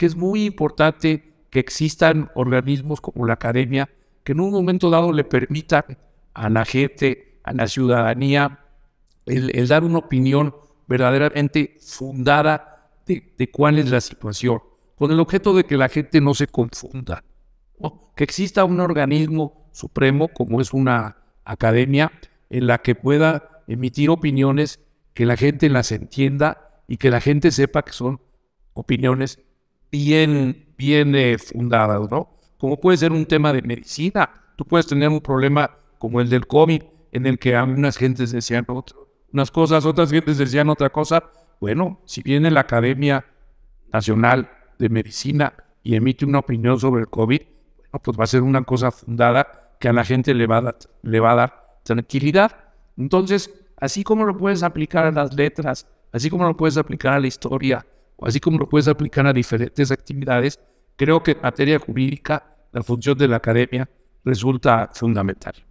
que es muy importante que existan organismos como la academia que en un momento dado le permitan a la gente, a la ciudadanía, el, dar una opinión verdaderamente fundada de, cuál es la situación, con el objeto de que la gente no se confunda, que exista un organismo supremo como es una academia en la que pueda emitir opiniones que la gente las entienda y que la gente sepa que son opiniones bien, bien eh, ¿no? Como puede ser un tema de medicina. Tú puedes tener un problema como el del COVID, en el que algunas gentes decían unas cosas, otras gentes decían otra cosa. Bueno, si viene la Academia Nacional de Medicina y emite una opinión sobre el COVID, bueno, pues va a ser una cosa fundada que a la gente le va a le va a dar tranquilidad. Entonces, así como lo puedes aplicar a las letras, así como lo puedes aplicar a la historia, así como lo puedes aplicar a diferentes actividades, creo que en materia jurídica la función de la academia resulta fundamental.